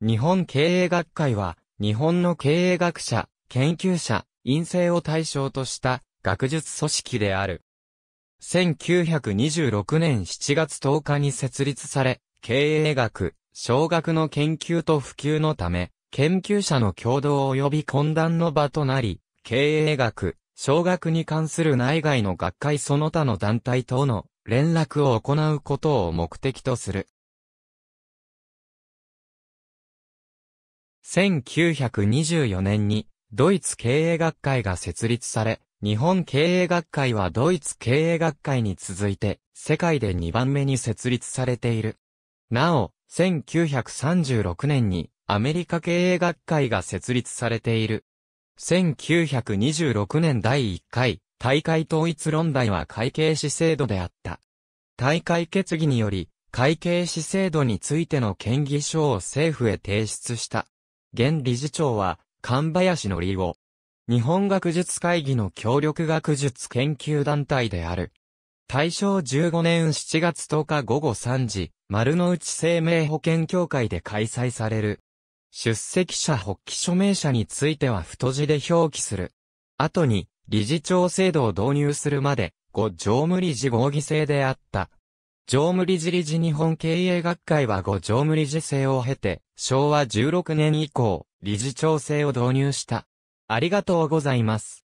日本経営学会は、日本の経営学者、研究者、院生を対象とした学術組織である。1926年7月10日に設立され、経営学、小学の研究と普及のため、研究者の共同及び懇談の場となり、経営学、小学に関する内外の学会その他の団体等の連絡を行うことを目的とする。1924年にドイツ経営学会が設立され、日本経営学会はドイツ経営学会に続いて世界で2番目に設立されている。なお、1936年にアメリカ経営学会が設立されている。1926年第1回大会統一論題は会計士制度であった。大会決議により、会計士制度についての建議書を政府へ提出した。現理事長は、神林則夫。日本学術会議の協力学術研究団体である。大正15年7月10日午後3時、丸の内生命保険協会で開催される。出席者発起署名者については太字で表記する。後に、理事長制度を導入するまで、ご常務理事合議制であった常務理事理事日本経営学会は5常務理事制を経て、昭和16年以降、理事長制を導入した。ありがとうございます。